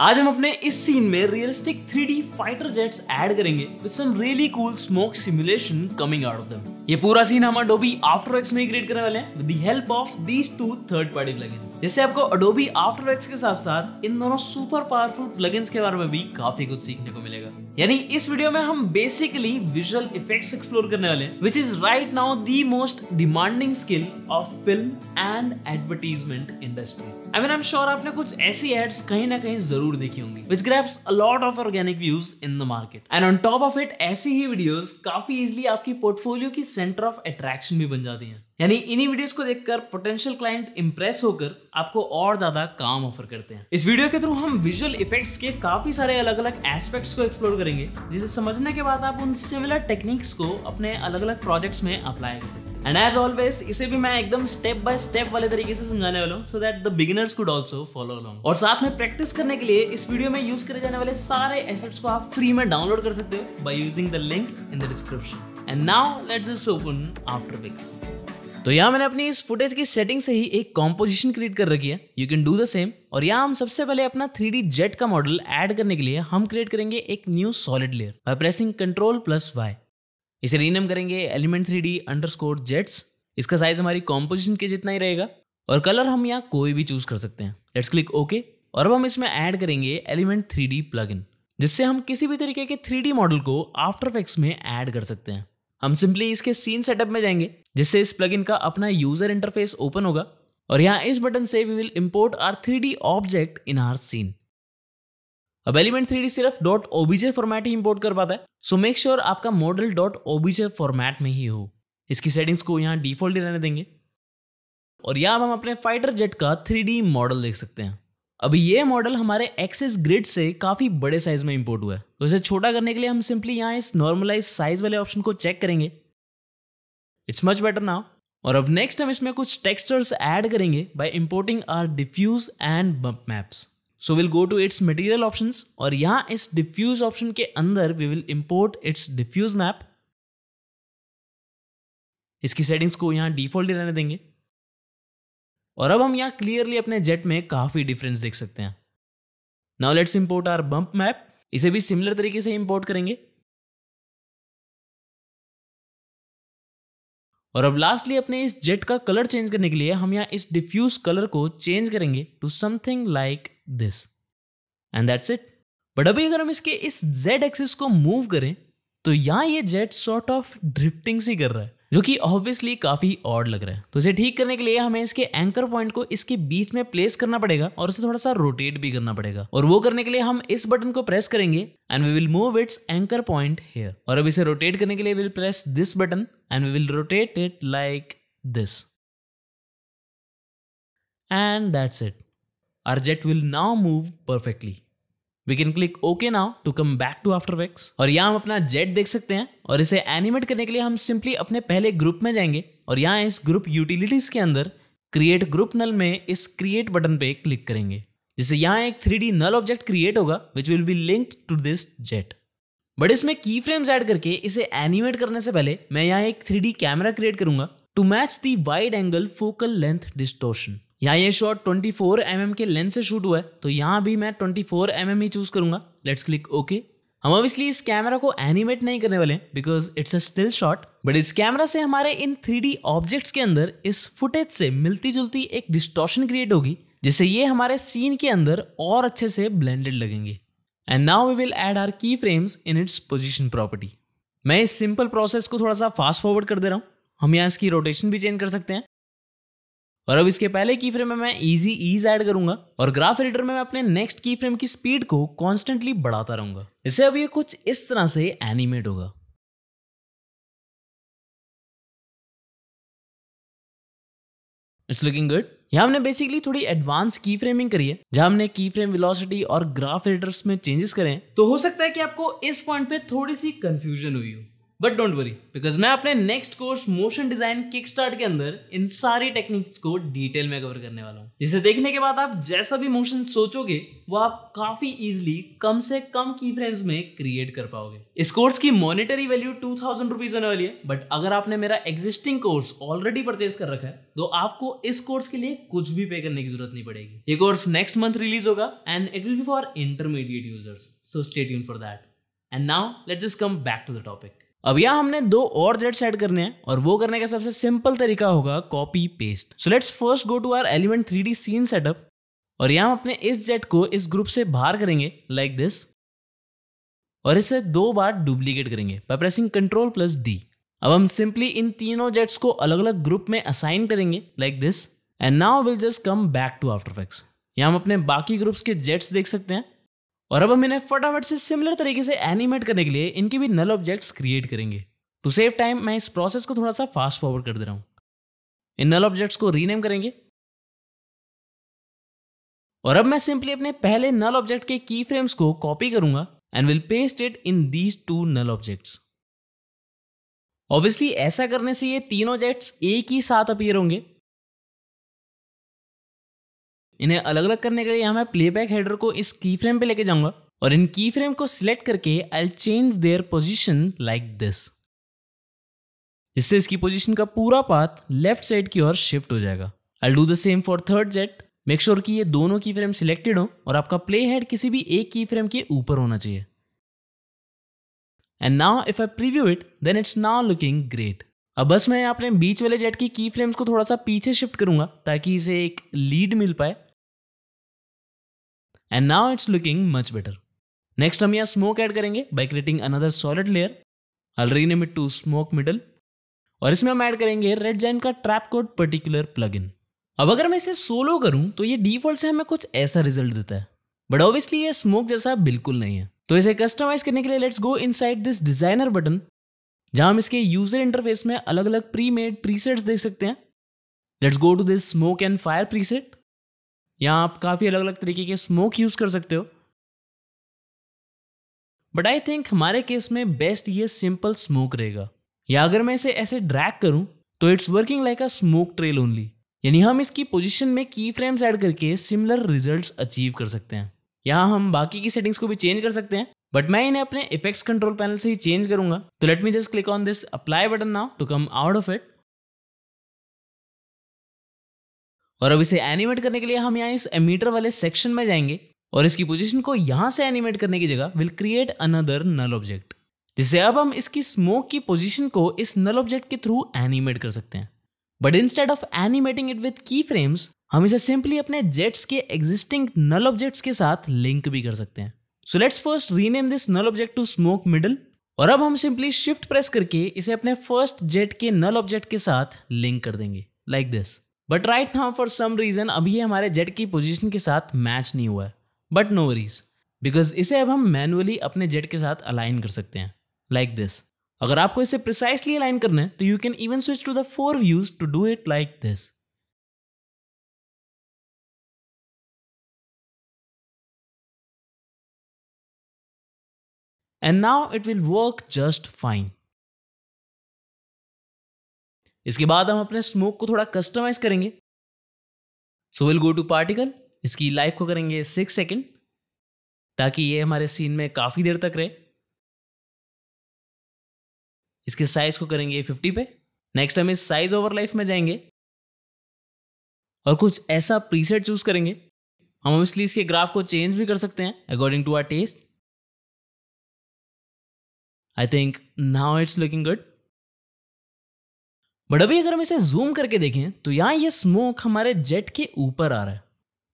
आज हम अपने इस सीन में realistic 3D fighter jets add करेंगे with some really cool smoke simulation coming out of them ये पूरा सीन हम में क्रिएट करने वाले हैं with the help of these two third party plugins जैसे आपको अडोबी आफ्टर एक्स के साथ साथ इन दोनों सुपर पावरफुल प्लगइन्स के बारे में भी काफी कुछ सीखने को मिलेगा यानी इस वीडियो में हम बेसिकली विजुअल इफेक्ट्स एक्सप्लोर करने वाले हैं which is right now the most demanding skill of film and advertisement industry I mean I am sure आपने कुछ ऐसी एड्स कहीं ना कहीं जरूर देखी होंगी which grabs a lot of organic views in the market and on top of it ऐसी ही वीडियोस काफी इजीली आपकी पोर्टफोलियो की सेंटर ऑफ अट्रैक्शन भी बन जाती हैं यानी इन्हीं वीडियोस को देखकर पोटेंशियल क्लाइंट इंप्रेस होकर आपको और ज्यादा काम ऑफर करते हैं इस वीडियो के थ्रू हम विजुअल इफेक्ट्स के काफी सारे अलग अलग एस्पेक्ट्स को एक्सप्लोर करेंगे जिसे समझने के बाद आप उन सिमिलर टेक्निक्स को अपने अलग अलग प्रोजेक्ट्स में अप्लाई कर सकते हैं एंड एज ऑलवेज इसे भी मैं एकदम स्टेप बाय स्टेप वाले तरीके से समझाने वाला हूँ so that the beginners could also follow along और साथ में प्रैक्टिस करने के लिए इस वीडियो में यूज करे जाने वाले सारे एसेट्स को आप फ्री में डाउनलोड कर सकते हो by using the link in the description and now let's open After Effects तो यहाँ मैंने अपनी इस फुटेज की सेटिंग से ही एक कॉम्पोजिशन क्रिएट कर रखी है you can do the same और यहाँ हम सबसे पहले अपना थ्री डी जेट का मॉडल एड करने के लिए हम क्रिएट करेंगे एक new solid layer by pressing control plus Y इसे रीनेम करेंगे Element three D underscore jets इसका साइज हमारी कॉम्पोजिशन के जितना ही रहेगा और कलर हम यहाँ कोई भी चूज कर सकते हैं लेट्स क्लिक ओके और अब हम इसमें ऐड करेंगे एलिमेंट थ्री डी इन जिससे हम किसी भी तरीके के थ्री मॉडल को आफ्टर इफेक्ट्स में ऐड कर सकते हैं हम सिंपली इसके सीन सेटअप में जाएंगे जिससे इस प्लगइन का अपना यूजर इंटरफेस ओपन होगा और यहाँ इस बटन से we will import our three object in our scene अब एलिमेंट थ्री सिर्फ डॉट ओबीजे फॉर्मेट ही इम्पोर्ट कर पाता है सो मेक श्योर आपका मॉडल डॉट ओबीजे फॉर्मेट में ही हो इसकी सेटिंग्स को यहाँ डिफॉल्ट रहने देंगे और यहाँ हम अपने फाइटर जेट का थ्री मॉडल देख सकते हैं अब ये मॉडल हमारे एक्सेस ग्रिड से काफ़ी बड़े साइज में इंपोर्ट हुआ है तो इसे छोटा करने के लिए हम सिंपली यहाँ इस नॉर्मलाइज साइज वाले ऑप्शन को चेक करेंगे इट्स मच बेटर नाउ और अब नेक्स्ट हम इसमें कुछ टेक्सचर्स ऐड करेंगे by importing our diffuse and bump maps so will go to its material option और यहाँ इस डिफ्यूज ऑप्शन के अंदर we will import its diffuse map इसकी सेटिंग्स को यहाँ डिफॉल्ट ही रहने देंगे और अब हम यहाँ क्लियरली अपने जेट में काफ़ी डिफरेंस देख सकते हैं now let's import our bump map इसे भी सिमिलर तरीके से इंपोर्ट करेंगे और अब लास्टली अपने इस जेट का कलर चेंज करने के लिए हम यहाँ इस डिफ्यूज कलर को चेंज करेंगे to something like this and that's it but अभी अगर हम इसके इस जेड एक्सिस को मूव करें तो यहाँ ये जेट सॉर्ट ऑफ ड्रिफ्टिंग सी कर रहा है जो कि ऑब्वियसली काफ़ी ऑड लग रहा है तो इसे ठीक करने के लिए हमें इसके एंकर पॉइंट को इसके बीच में प्लेस करना पड़ेगा और उसे थोड़ा सा रोटेट भी करना पड़ेगा और वो करने के लिए हम इस बटन को प्रेस करेंगे and we will move its anchor point here और अब इसे रोटेट करने के लिए will press this button and we will rotate it like this and that's it our jet will now move perfectly we can click okay now to come back to After Effects और यहाँ हम अपना jet देख सकते हैं और इसे animate करने के लिए हम सिंपली अपने पहले ग्रुप में जाएंगे और यहाँ इस ग्रुप यूटिलिटीज के अंदर क्रिएट ग्रुप नल में इस क्रिएट बटन पे क्लिक करेंगे जिससे यहाँ एक थ्री नल ऑब्जेक्ट क्रिएट होगा which will be linked to this jet but इसमें की फ्रेम्स ऐड करके इसे एनिमेट करने से पहले मैं यहाँ एक थ्री कैमरा क्रिएट करूंगा to match the wide angle focal length distortion यहाँ ये शॉट 24 फोर mm के लेंस से शूट हुआ है तो यहाँ भी मैं 24 फोर mm ही चूज करूंगा लेट्स क्लिक ओके हम ऑब्वियसली इस कैमरा को एनिमेट नहीं करने वाले because it's a still shot but इस कैमरा से हमारे इन थ्री ऑब्जेक्ट्स के अंदर इस फुटेज से मिलती जुलती एक डिस्टॉशन क्रिएट होगी जिससे ये हमारे सीन के अंदर और अच्छे से ब्लेंडेड लगेंगे and now we will add our key frames in its position property मैं इस सिंपल प्रोसेस को थोड़ा सा फास्ट फॉरवर्ड कर दे रहा हूँ हम यहाँ इसकी रोटेशन भी चेंज कर सकते हैं और अब इसके पहले की फ्रेम में मैं इजी ईज ऐड करूंगा और ग्राफ एडिटर में मैं अपने नेक्स्ट की फ्रेम की स्पीड को कॉन्स्टेंटली बढ़ाता रहूंगा इससे अब ये कुछ इस तरह से एनिमेट होगा इट्स लुकिंग गुड यहाँ हमने बेसिकली थोड़ी एडवांस की फ्रेमिंग करी है जहां हमने की फ्रेम वेलोसिटी और ग्राफ एडिटर्स में चेंजेस करें तो हो सकता है कि आपको इस पॉइंट पे थोड़ी सी कंफ्यूजन हुई हो बट डोंट वरी बिकॉज मैं अपने next course motion design kick start के अंदर इन सारी टेक्निक्स को डिटेल में कवर करने वाला हूँ जिसे देखने के बाद आप जैसा भी मोशन सोचोगे वो आप काफी इजिली कम से कम की फ्रेम्स में क्रिएट कर पाओगे इस कोर्स की monetary value two thousand rupees होने वाली है बट अगर आपने मेरा एग्जिस्टिंग कोर्स ऑलरेडी परचेज कर रखा है तो आपको इस कोर्स के लिए कुछ भी पे करने की जरूरत नहीं पड़ेगी ये कोर्स नेक्स्ट मंथ रिलीज होगा and it will be for intermediate users so state for that and now let just come back to the topic अब यहां हमने दो और जेट्स ऐड करने हैं और वो करने का सबसे सिंपल तरीका होगा copy paste so let's first go to our Element three D scene setup और यहाँ हम अपने इस जेट को इस ग्रुप से बाहर करेंगे लाइक like दिस और इसे दो बार डुप्लीकेट करेंगे by pressing control plus D अब हम सिंपली इन तीनों जेट्स को अलग अलग ग्रुप में असाइन करेंगे like this and now will just come back to After Effects यहाँ हम अपने बाकी ग्रुप्स के जेट्स देख सकते हैं और अब हम इन्हें फटाफट से सिमिलर तरीके से एनिमेट करने के लिए इनके भी नल ऑब्जेक्ट्स क्रिएट करेंगे टू सेव टाइम मैं इस प्रोसेस को थोड़ा सा फास्ट फॉरवर्ड कर दे रहा हूं इन नल ऑब्जेक्ट्स को रीनेम करेंगे और अब मैं सिंपली अपने पहले नल ऑब्जेक्ट के की फ्रेम्स को कॉपी करूंगा and will paste it in these two null objects obviously ऐसा करने से ये तीनों ऑब्जेक्ट्स एक ही साथ अपीयर होंगे इन्हें अलग अलग करने के लिए मैं प्लेबैक हेडर को इस की फ्रेम पे लेके जाऊंगा और इन की फ्रेम को सिलेक्ट करके I change their position like this जिससे इसकी पोजिशन का पूरा पाथ लेफ्ट साइड की ओर शिफ्ट हो जाएगा I do the same for third jet make sure कि ये दोनों की फ्रेम सिलेक्टेड हो और आपका प्ले हेड किसी भी एक की फ्रेम के ऊपर होना चाहिए and now if I preview it then it's now looking great अब बस मैं अपने बीच वाले जेट की की फ्रेम्स को थोड़ा सा पीछे शिफ्ट करूंगा ताकि इसे एक लीड मिल पाए and now it's looking much better next हम यहाँ स्मोक ऐड करेंगे by creating another solid layer I'll rename it to smoke middle और इसमें हम ऐड करेंगे रेड जैन का Trapcode Particular plug in अब अगर मैं इसे सोलो करूं तो ये डिफॉल्ट से हमें कुछ ऐसा रिजल्ट देता है बट ऑब्वियसली ये स्मोक जैसा बिल्कुल नहीं है तो इसे कस्टमाइज करने के लिए let's go in this designer button जहां हम इसके यूजर इंटरफेस में अलग अलग प्री मेड प्रीसेट्स देख सकते हैं let's go to this smoke and fire preset यहाँ आप काफ़ी अलग अलग तरीके के स्मोक यूज़ कर सकते हो बट आई थिंक हमारे केस में बेस्ट ये सिंपल स्मोक रहेगा या अगर मैं इसे ऐसे ड्रैग करूं तो it's working like a smoke trail only यानी हम इसकी पोजीशन में की फ्रेम्स ऐड करके सिमिलर रिजल्ट्स अचीव कर सकते हैं यहाँ हम बाकी की सेटिंग्स को भी चेंज कर सकते हैं बट मैं इन्हें अपने इफेक्ट्स कंट्रोल पैनल से ही चेंज करूंगा तो let me just click on this apply button now to come out of it और अब इसे एनिमेट करने के लिए हम यहाँ इस एमीटर वाले सेक्शन में जाएंगे और इसकी पोजीशन को यहाँ से एनिमेट करने की जगह will create another null object जिससे अब हम इसकी स्मोक की पोजीशन को इस नल ऑब्जेक्ट के थ्रू एनिमेट कर सकते हैं but instead of animating it with key frames हम इसे सिंपली अपने जेट्स के एग्जिस्टिंग नल ऑब्जेक्ट्स के साथ लिंक भी कर सकते हैं so let's first rename this null object to smoke middle और अब हम सिंपली शिफ्ट प्रेस करके इसे अपने फर्स्ट जेट के नल ऑब्जेक्ट के साथ लिंक कर देंगे like like this but right now for some reason अभी ये हमारे जेट की पोजीशन के साथ मैच नहीं हुआ है बट नो वरीज बिकॉज इसे अब हम मैनुअली अपने जेट के साथ अलाइन कर सकते हैं लाइक like दिस अगर आपको इसे प्रिसाइसली अलाइन करना है तो you can even switch to the four views to do it like this and now it will work just fine इसके बाद हम अपने स्मोक को थोड़ा कस्टमाइज करेंगे so will go to particle इसकी लाइफ को करेंगे सिक्स सेकेंड ताकि ये हमारे सीन में काफ़ी देर तक रहे इसके साइज को करेंगे फिफ्टी पे नेक्स्ट हम इस साइज ओवर लाइफ में जाएंगे और कुछ ऐसा प्रीसेट चूज करेंगे हम ऑब्वियसली इसके ग्राफ को चेंज भी कर सकते हैं according to our taste I think now it's looking good but अभी अगर हम इसे जूम करके देखें तो यहाँ ये स्मोक हमारे जेट के ऊपर आ रहा है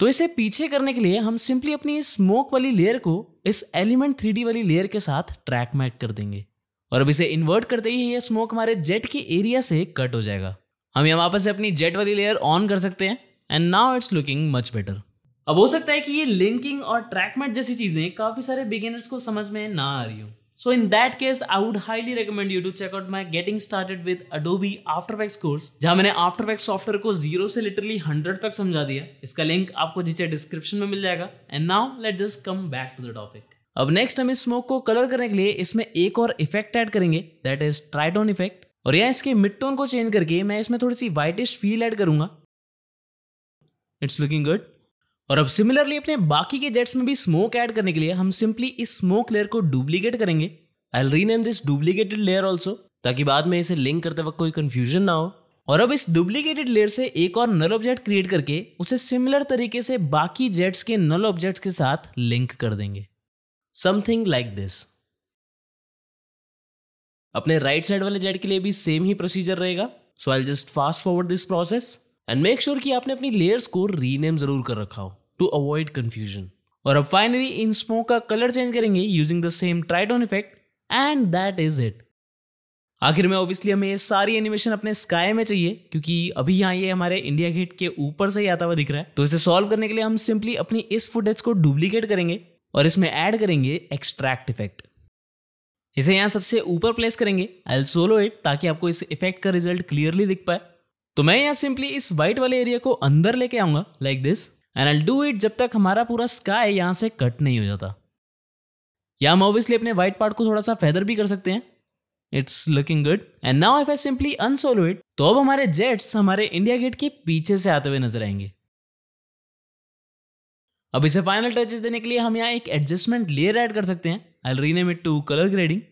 तो इसे पीछे करने के लिए हम सिंपली अपनी स्मोक वाली लेयर को इस एलिमेंट थ्री वाली लेयर के साथ ट्रैक मैट कर देंगे और अब इसे इन्वर्ट करते ही ये स्मोक हमारे जेट के एरिया से कट हो जाएगा हम यहाँ वापस से अपनी जेट वाली लेयर ऑन कर सकते हैं and now it's looking much better अब हो सकता है कि ये लिंकिंग और ट्रैकमेट जैसी चीज़ें काफ़ी सारे बिगिनर्स को समझ में ना आ रही हूँ So in that case, I would highly recommend you to check out my Getting Started with Adobe After Effects course जहां मैंने After Effects सॉफ्टवेयर को जीरो से लिटरली हंड्रेड तक समझा दिया इसका लिंक आपको नीचे डिस्क्रिप्शन में मिल जाएगा and now let just come back to the topic अब नेक्स्ट हम इस स्मोक को कलर करने के लिए इसमें एक और इफेक्ट ऐड करेंगे दैट इज ट्राइटोन इफेक्ट और यहाँ इसके मिड टोन को चेंज करके मैं इसमें थोड़ी सी व्हाइटिश फील ऐड करूंगा इट्स लुकिंग गुड और अब सिमिलरली अपने बाकी के जेट्स में भी स्मोक ऐड करने के लिए हम सिंपली इस स्मोक लेयर को डुप्लीकेट करेंगे I rename this duplicated layer also ताकि बाद में इसे लिंक करते वक्त कोई कन्फ्यूजन ना हो और अब इस डुप्लीकेटेड लेयर से एक और नल ऑब्जेक्ट क्रिएट करके उसे सिमिलर तरीके से बाकी जेट्स के नल ऑब्जेक्ट्स के साथ लिंक कर देंगे समथिंग लाइक दिस अपने राइट साइड वाले जेट के लिए भी सेम ही प्रोसीजर रहेगा so I just fast forward this process and make sure कि आपने अपनी लेयर्स को रीनेम जरूर कर रखा हो टू अवॉइड कंफ्यूजन और अब फाइनली इन स्मोक का कलर चेंज करेंगे using the same tritone effect and that is it आखिर में ऑब्वियसली हमें ये सारी एनिमेशन अपने स्काई में चाहिए क्योंकि अभी यहाँ ये हमारे इंडिया गेट के ऊपर से ही आता हुआ दिख रहा है तो इसे सॉल्व करने के लिए हम सिंपली अपनी इस फुटेज को डुप्लीकेट करेंगे और इसमें ऐड करेंगे एक्सट्रैक्ट इफेक्ट इसे यहाँ सबसे ऊपर प्लेस करेंगे आई सोलो इट ताकि आपको इस इफेक्ट का रिजल्ट क्लियरली दिख पाए तो मैं यहाँ सिंपली इस व्हाइट वाले एरिया को अंदर लेके आऊंगा like this and I do it जब तक हमारा पूरा स्काई यहाँ से कट नहीं हो जाता या हम ऑब्वियसली अपने व्हाइट पार्ट को थोड़ा सा फेदर भी कर सकते हैं it's looking good and now if I simply unsolo it तो अब हमारे जेट्स हमारे इंडिया गेट के पीछे से आते हुए नजर आएंगे अब इसे फाइनल टचेस देने के लिए हम यहाँ एक एडजस्टमेंट लेयर ऐड कर सकते हैं I rename it to colour grading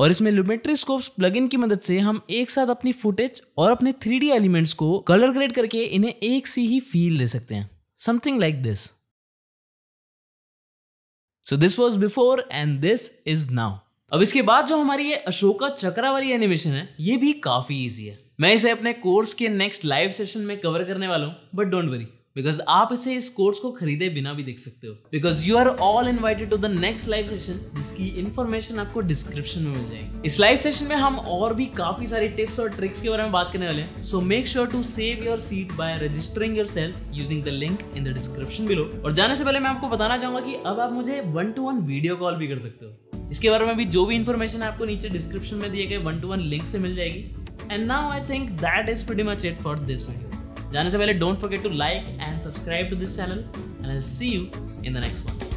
और इसमें लुमेट्री स्कोप्स प्लगइन की मदद से हम एक साथ अपनी फुटेज और अपने थ्री एलिमेंट्स को कलर ग्रेड करके इन्हें एक सी ही फील दे सकते हैं Something like this. So this was before and this is now अब इसके बाद जो हमारी ये अशोका चक्रा वाली एनिमेशन है ये भी काफी ईजी है मैं इसे अपने कोर्स के नेक्स्ट लाइव सेशन में कवर करने वाला हूँ बट डोंट वरी बिकॉज आप इसे इस कोर्स को खरीदे बिना भी देख सकते हो because you are all invited to the next live session जिसकी इन्फॉर्मेशन आपको डिस्क्रिप्शन में मिल जाएगी इस लाइव सेशन में हम और भी काफी सारी टिप्स और ट्रिक्स के बारे में बात करने वाले हैं so make sure to save your seat by registering yourself using the link in the description below और जाने से पहले मैं आपको बताना चाहूंगा कि अब आप मुझे one to one video call भी कर सकते हो इसके बारे में भी जो भी इन्फॉर्मेशन आपको नीचे डिस्क्रिप्शन में दिए गए वन टू वन लिंक से मिल जाएगी and now I think that is pretty much it for this video जाने से पहले don't forget to like and subscribe to this channel and I see you in the next one